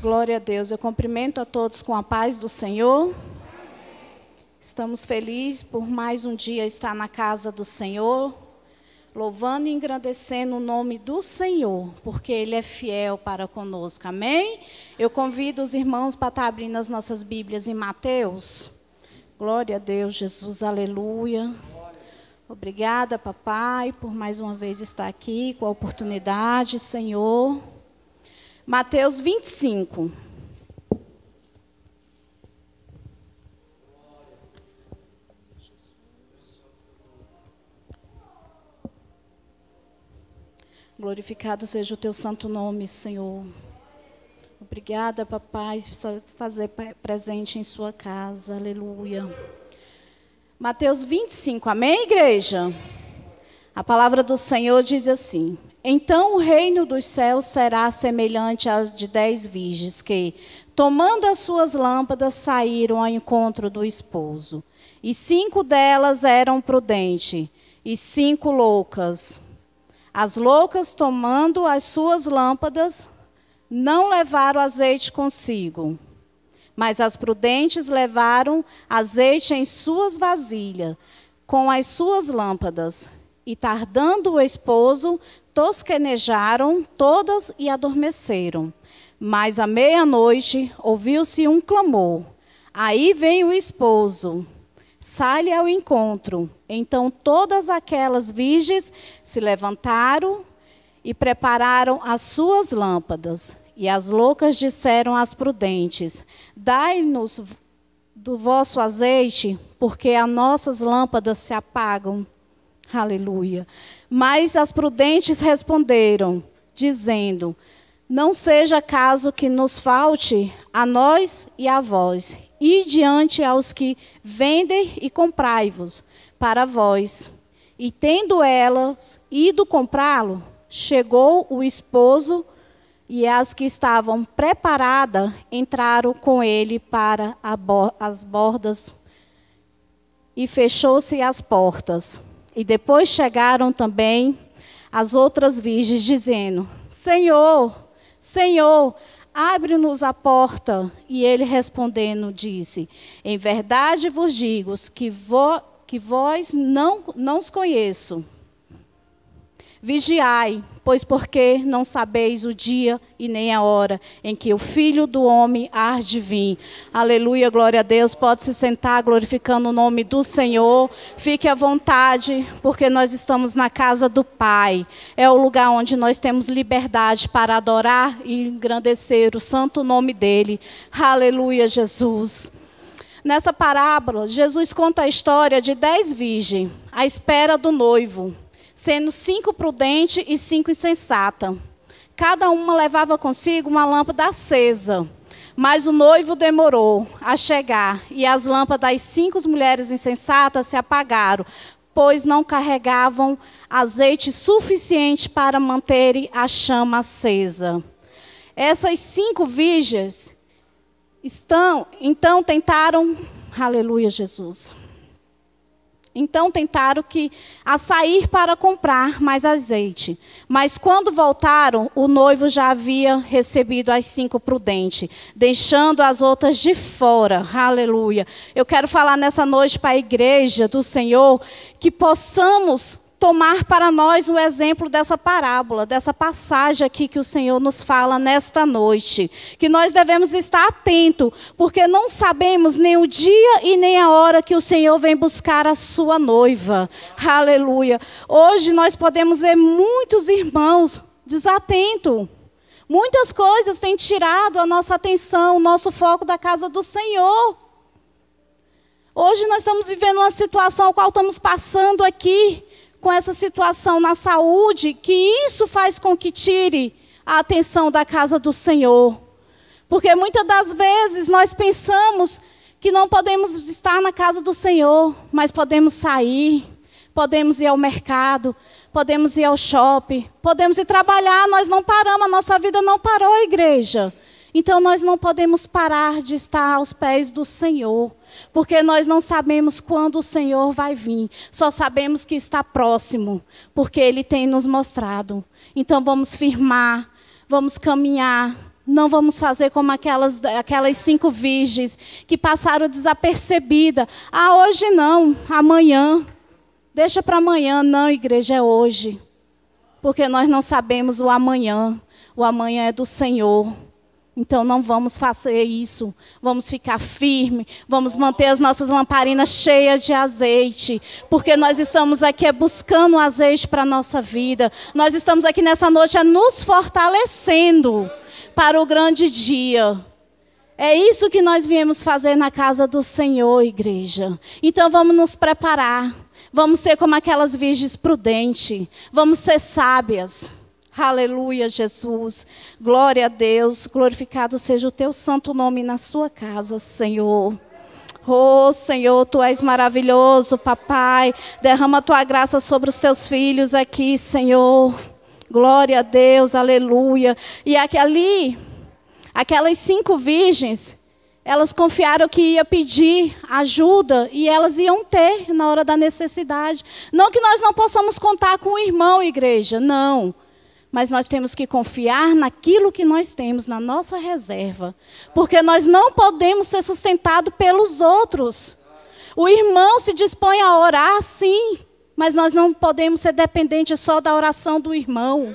Glória a Deus. Eu cumprimento a todos com a paz do Senhor. Estamos felizes por mais um dia estar na casa do Senhor, louvando e engrandecendo o nome do Senhor, porque Ele é fiel para conosco. Amém? Eu convido os irmãos para estar abrindo as nossas Bíblias em Mateus. Glória a Deus, Jesus, aleluia. Obrigada, papai, por mais uma vez estar aqui, com a oportunidade, Senhor. Mateus 25. Glorificado seja o teu santo nome, Senhor. Obrigada, papai, por fazer presente em sua casa. Aleluia. Mateus 25, amém, igreja? A palavra do Senhor diz assim: então o reino dos céus será semelhante às de dez virgens que, tomando as suas lâmpadas, saíram ao encontro do esposo. E cinco delas eram prudentes, e cinco loucas. As loucas, tomando as suas lâmpadas, não levaram azeite consigo. Mas as prudentes levaram azeite em suas vasilhas, com as suas lâmpadas. E tardando o esposo, tosquenejaram todas e adormeceram. Mas à meia-noite ouviu-se um clamor: Aí vem o esposo. Sai-lhe ao encontro. Então todas aquelas virgens se levantaram e prepararam as suas lâmpadas. E as loucas disseram às prudentes: Dai-nos do vosso azeite, porque as nossas lâmpadas se apagam. Aleluia. Mas as prudentes responderam, dizendo: Não seja caso que nos falte a nós e a vós, e diante aos que vendem e comprai-vos para vós. E tendo elas ido comprá-lo, chegou o esposo e as que estavam preparadas entraram com ele para as bordas e fechou-se as portas. E depois chegaram também as outras virgens, dizendo: Senhor, Senhor, abre-nos a porta. E ele respondendo, disse: Em verdade vos digo que, vo, que vós não, não os conheço. Vigiai, pois porque não sabeis o dia e nem a hora em que o Filho do Homem há de vir. Aleluia, glória a Deus. Pode se sentar glorificando o nome do Senhor. Fique à vontade, porque nós estamos na casa do Pai. É o lugar onde nós temos liberdade para adorar e engrandecer o santo nome dele. Aleluia, Jesus. Nessa parábola, Jesus conta a história de dez virgens à espera do noivo sendo cinco prudentes e cinco insensatas. Cada uma levava consigo uma lâmpada acesa. Mas o noivo demorou a chegar, e as lâmpadas das cinco mulheres insensatas se apagaram, pois não carregavam azeite suficiente para manterem a chama acesa. Essas cinco virgens estão, então tentaram, aleluia Jesus, então tentaram que a sair para comprar mais azeite. Mas quando voltaram, o noivo já havia recebido as cinco prudentes, deixando as outras de fora. Aleluia. Eu quero falar nessa noite para a igreja do Senhor que possamos tomar para nós o exemplo dessa parábola, dessa passagem aqui que o Senhor nos fala nesta noite. Que nós devemos estar atentos, porque não sabemos nem o dia e nem a hora que o Senhor vem buscar a sua noiva. Aleluia. Hoje nós podemos ver muitos irmãos desatentos. Muitas coisas têm tirado a nossa atenção, o nosso foco da casa do Senhor. Hoje nós estamos vivendo uma situação a qual estamos passando aqui, com essa situação na saúde, que isso faz com que tire a atenção da casa do Senhor. Porque muitas das vezes nós pensamos que não podemos estar na casa do Senhor, mas podemos sair, podemos ir ao mercado, podemos ir ao shopping, podemos ir trabalhar, nós não paramos, a nossa vida não parou, igreja. Então nós não podemos parar de estar aos pés do Senhor. Porque nós não sabemos quando o Senhor vai vir, só sabemos que está próximo, porque Ele tem nos mostrado. Então vamos firmar, vamos caminhar, não vamos fazer como aquelas, aquelas cinco virgens que passaram desapercebida. Ah, hoje não, amanhã. Deixa para amanhã. Não, igreja, é hoje. Porque nós não sabemos o amanhã. O amanhã é do Senhor. Então não vamos fazer isso. Vamos ficar firme, vamos manter as nossas lamparinas cheias de azeite, porque nós estamos aqui é, buscando azeite para a nossa vida. Nós estamos aqui nessa noite é, nos fortalecendo para o grande dia. É isso que nós viemos fazer na casa do Senhor, igreja. Então vamos nos preparar. Vamos ser como aquelas virgens prudentes. Vamos ser sábias. Aleluia, Jesus. Glória a Deus. Glorificado seja o teu santo nome na sua casa, Senhor. Oh, Senhor, tu és maravilhoso, papai. Derrama a tua graça sobre os teus filhos aqui, Senhor. Glória a Deus, aleluia. E ali, aquelas cinco virgens, elas confiaram que ia pedir ajuda e elas iam ter na hora da necessidade. Não que nós não possamos contar com o irmão, igreja, não. Não mas nós temos que confiar naquilo que nós temos, na nossa reserva. Porque nós não podemos ser sustentados pelos outros. O irmão se dispõe a orar, sim, mas nós não podemos ser dependentes só da oração do irmão.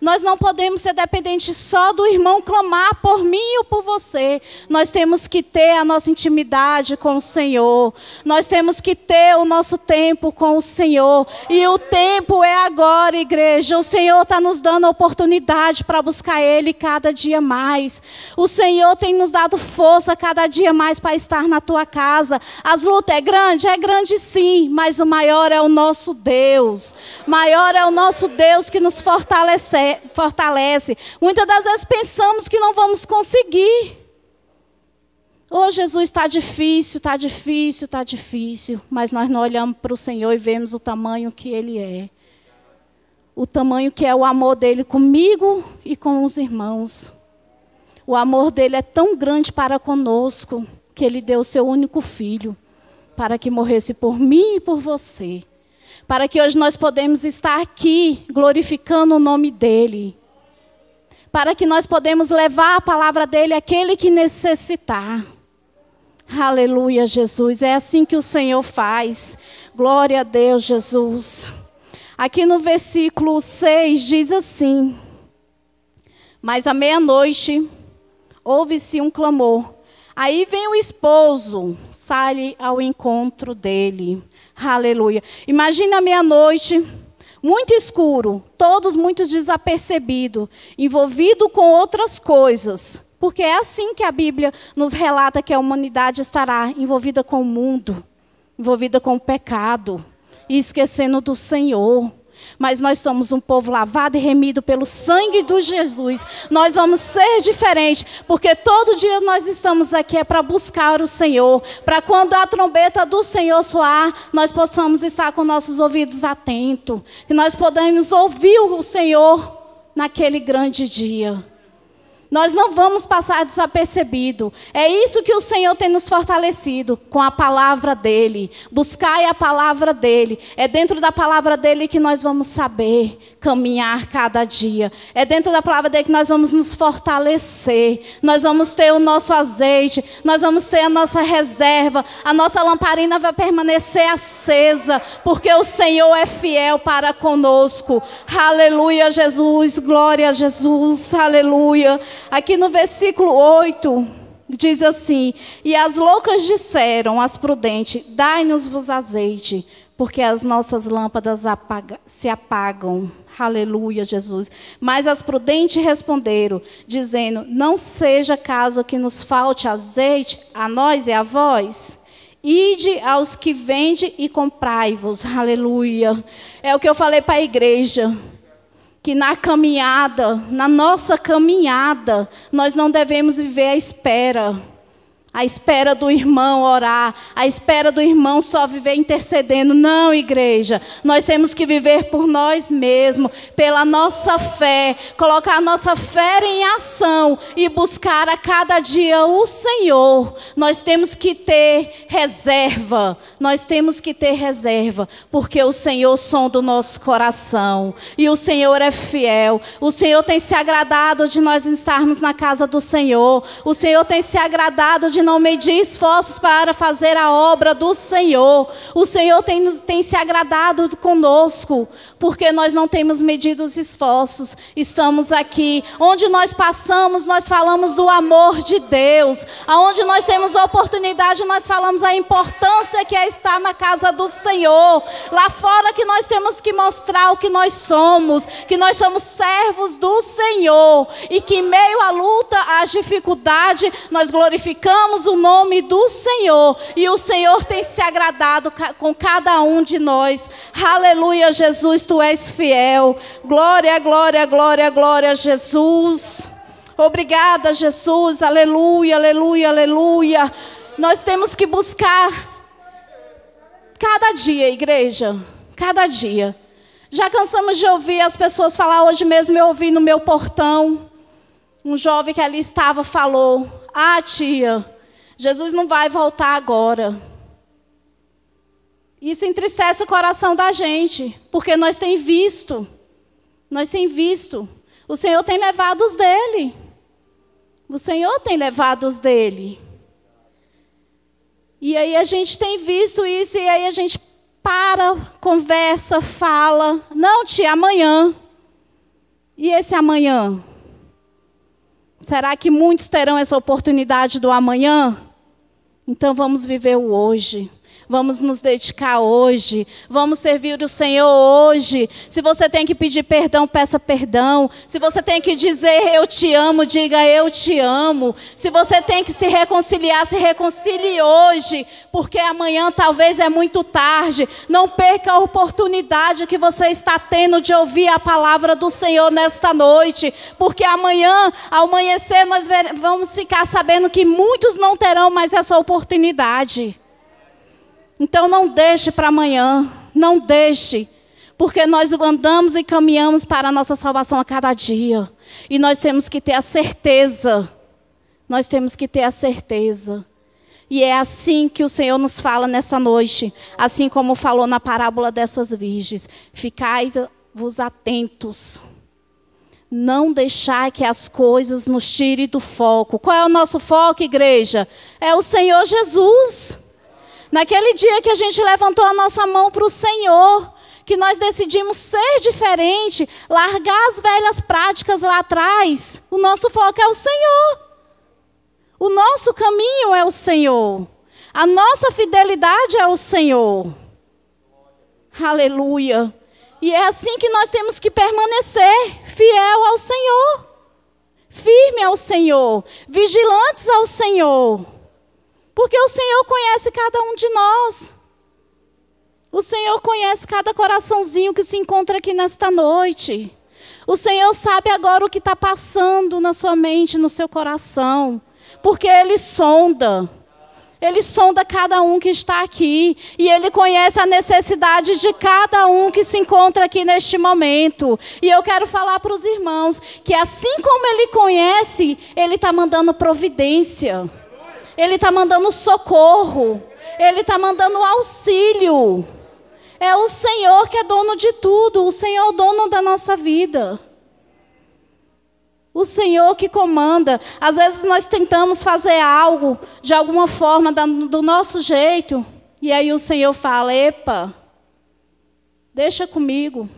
Nós não podemos ser dependentes só do irmão clamar por mim ou por você. Nós temos que ter a nossa intimidade com o Senhor. Nós temos que ter o nosso tempo com o Senhor. E o tempo é agora agora, igreja, o Senhor está nos dando a oportunidade para buscar Ele cada dia mais. O Senhor tem nos dado força cada dia mais para estar na tua casa. As lutas é grande? É grande sim, mas o maior é o nosso Deus. Maior é o nosso Deus que nos fortalece. fortalece. Muitas das vezes pensamos que não vamos conseguir. Oh, Jesus, está difícil, está difícil, está difícil. Mas nós não olhamos para o Senhor e vemos o tamanho que Ele é o tamanho que é o amor dele comigo e com os irmãos. O amor dele é tão grande para conosco que ele deu o seu único filho para que morresse por mim e por você. Para que hoje nós podemos estar aqui glorificando o nome dele. Para que nós podemos levar a palavra dele àquele que necessitar. Aleluia, Jesus. É assim que o Senhor faz. Glória a Deus, Jesus. Aqui no versículo 6 diz assim: Mas à meia-noite houve-se um clamor. Aí vem o esposo, sai ao encontro dele. Aleluia. Imagina a meia-noite, muito escuro, todos muito desapercebidos, envolvido com outras coisas. Porque é assim que a Bíblia nos relata que a humanidade estará envolvida com o mundo, envolvida com o pecado e esquecendo do Senhor. Mas nós somos um povo lavado e remido pelo sangue do Jesus. Nós vamos ser diferentes, porque todo dia nós estamos aqui é para buscar o Senhor, para quando a trombeta do Senhor soar, nós possamos estar com nossos ouvidos atentos, que nós podemos ouvir o Senhor naquele grande dia. Nós não vamos passar desapercebido. É isso que o Senhor tem nos fortalecido com a palavra dele. Buscai a palavra dele. É dentro da palavra dele que nós vamos saber caminhar cada dia. É dentro da palavra dele que nós vamos nos fortalecer. Nós vamos ter o nosso azeite, nós vamos ter a nossa reserva, a nossa lamparina vai permanecer acesa, porque o Senhor é fiel para conosco. Aleluia, Jesus. Glória a Jesus. Aleluia. Aqui no versículo 8, diz assim: E as loucas disseram às prudentes: Dai-nos vos azeite, porque as nossas lâmpadas apaga, se apagam. Aleluia, Jesus. Mas as prudentes responderam, dizendo: Não seja caso que nos falte azeite a nós e a vós. Ide aos que vende e comprai-vos. Aleluia. É o que eu falei para a igreja que na caminhada, na nossa caminhada, nós não devemos viver à espera à espera do irmão orar, à espera do irmão só viver intercedendo. Não, igreja. Nós temos que viver por nós mesmos, pela nossa fé, colocar a nossa fé em ação e buscar a cada dia o Senhor. Nós temos que ter reserva. Nós temos que ter reserva, porque o Senhor som do nosso coração e o Senhor é fiel. O Senhor tem se agradado de nós estarmos na casa do Senhor. O Senhor tem se agradado de não medir esforços para fazer a obra do Senhor. O Senhor tem, tem se agradado conosco, porque nós não temos medido os esforços. Estamos aqui. Onde nós passamos, nós falamos do amor de Deus. Aonde nós temos oportunidade, nós falamos a importância que é estar na casa do Senhor. Lá fora que nós temos que mostrar o que nós somos, que nós somos servos do Senhor e que em meio à luta, às dificuldades, nós glorificamos o nome do Senhor e o Senhor tem se agradado com cada um de nós. Aleluia, Jesus, tu és fiel. Glória, glória, glória, glória, Jesus. Obrigada, Jesus. Aleluia, aleluia, aleluia. Nós temos que buscar cada dia, igreja, cada dia. Já cansamos de ouvir as pessoas falar hoje mesmo, eu ouvi no meu portão, um jovem que ali estava falou: "Ah, tia, Jesus não vai voltar agora. Isso entristece o coração da gente, porque nós tem visto, nós tem visto, o Senhor tem levado os dele. O Senhor tem levado os dele. E aí a gente tem visto isso, e aí a gente para, conversa, fala. Não, tia, amanhã. E esse amanhã? Será que muitos terão essa oportunidade do amanhã? Então vamos viver o hoje. Vamos nos dedicar hoje. Vamos servir o Senhor hoje. Se você tem que pedir perdão, peça perdão. Se você tem que dizer eu te amo, diga eu te amo. Se você tem que se reconciliar, se reconcilie hoje, porque amanhã talvez é muito tarde. Não perca a oportunidade que você está tendo de ouvir a palavra do Senhor nesta noite, porque amanhã, ao amanhecer, nós vamos ficar sabendo que muitos não terão mais essa oportunidade. Então não deixe para amanhã, não deixe, porque nós andamos e caminhamos para a nossa salvação a cada dia. E nós temos que ter a certeza. Nós temos que ter a certeza. E é assim que o Senhor nos fala nessa noite, assim como falou na parábola dessas virgens. Ficai-vos atentos. Não deixai que as coisas nos tirem do foco. Qual é o nosso foco, igreja? É o Senhor Jesus. Naquele dia que a gente levantou a nossa mão para o Senhor, que nós decidimos ser diferente, largar as velhas práticas lá atrás, o nosso foco é o Senhor. O nosso caminho é o Senhor. A nossa fidelidade é o Senhor. Aleluia. E é assim que nós temos que permanecer fiel ao Senhor, firme ao Senhor, vigilantes ao Senhor. Porque o Senhor conhece cada um de nós. O Senhor conhece cada coraçãozinho que se encontra aqui nesta noite. O Senhor sabe agora o que está passando na sua mente, no seu coração. Porque Ele sonda. Ele sonda cada um que está aqui e ele conhece a necessidade de cada um que se encontra aqui neste momento. E eu quero falar para os irmãos que, assim como ele conhece, ele está mandando providência. Ele está mandando socorro. Ele está mandando auxílio. É o Senhor que é dono de tudo. O Senhor é o dono da nossa vida. O Senhor que comanda. Às vezes nós tentamos fazer algo de alguma forma, do nosso jeito. E aí o Senhor fala: Epa, deixa comigo.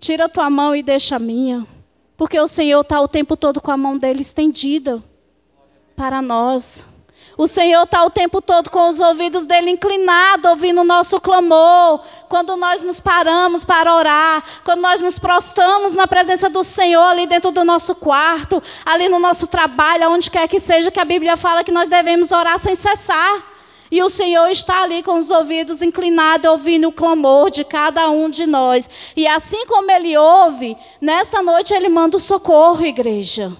Tira a tua mão e deixa a minha. Porque o Senhor está o tempo todo com a mão dele estendida para nós. O Senhor está o tempo todo com os ouvidos dele inclinado ouvindo o nosso clamor. Quando nós nos paramos para orar, quando nós nos prostamos na presença do Senhor, ali dentro do nosso quarto, ali no nosso trabalho, aonde quer que seja, que a Bíblia fala que nós devemos orar sem cessar. E o Senhor está ali com os ouvidos inclinados, ouvindo o clamor de cada um de nós. E assim como ele ouve, nesta noite ele manda o socorro, igreja.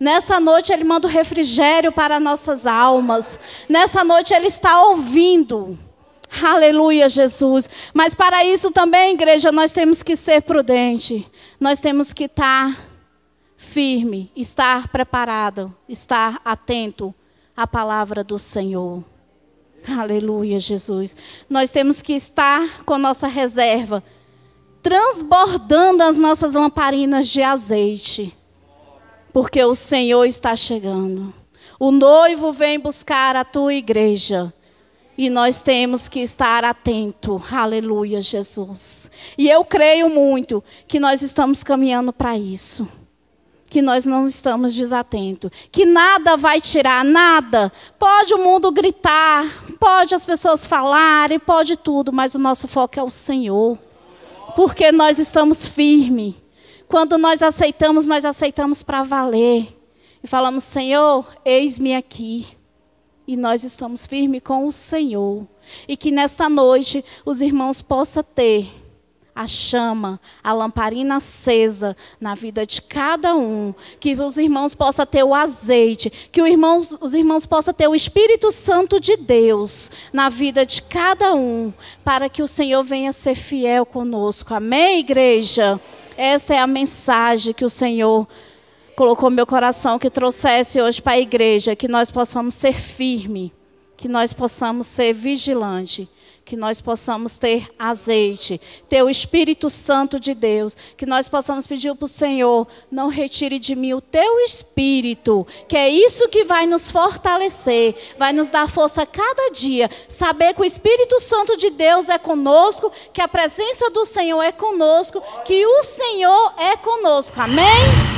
Nessa noite ele manda o refrigério para nossas almas. Nessa noite ele está ouvindo. Aleluia, Jesus. Mas para isso também, igreja, nós temos que ser prudente. Nós temos que estar firme, estar preparado, estar atento à palavra do Senhor. Aleluia, Jesus. Nós temos que estar com nossa reserva transbordando as nossas lamparinas de azeite porque o Senhor está chegando. O noivo vem buscar a tua igreja. E nós temos que estar atento. Aleluia, Jesus. E eu creio muito que nós estamos caminhando para isso. Que nós não estamos desatentos. Que nada vai tirar, nada. Pode o mundo gritar, pode as pessoas falarem, pode tudo, mas o nosso foco é o Senhor. Porque nós estamos firmes. Quando nós aceitamos, nós aceitamos para valer. E falamos: Senhor, eis-me aqui. E nós estamos firmes com o Senhor. E que nesta noite os irmãos possam ter a chama, a lamparina acesa na vida de cada um, que os irmãos possam ter o azeite, que os irmãos, os irmãos possam ter o Espírito Santo de Deus na vida de cada um, para que o Senhor venha ser fiel conosco. Amém, igreja? Essa é a mensagem que o Senhor colocou no meu coração que trouxesse hoje para a igreja, que nós possamos ser firmes que nós possamos ser vigilantes que nós possamos ter azeite, ter o Espírito Santo de Deus, que nós possamos pedir para o Senhor: não retire de mim o teu Espírito, que é isso que vai nos fortalecer, vai nos dar força cada dia. Saber que o Espírito Santo de Deus é conosco, que a presença do Senhor é conosco, que o Senhor é conosco. Amém?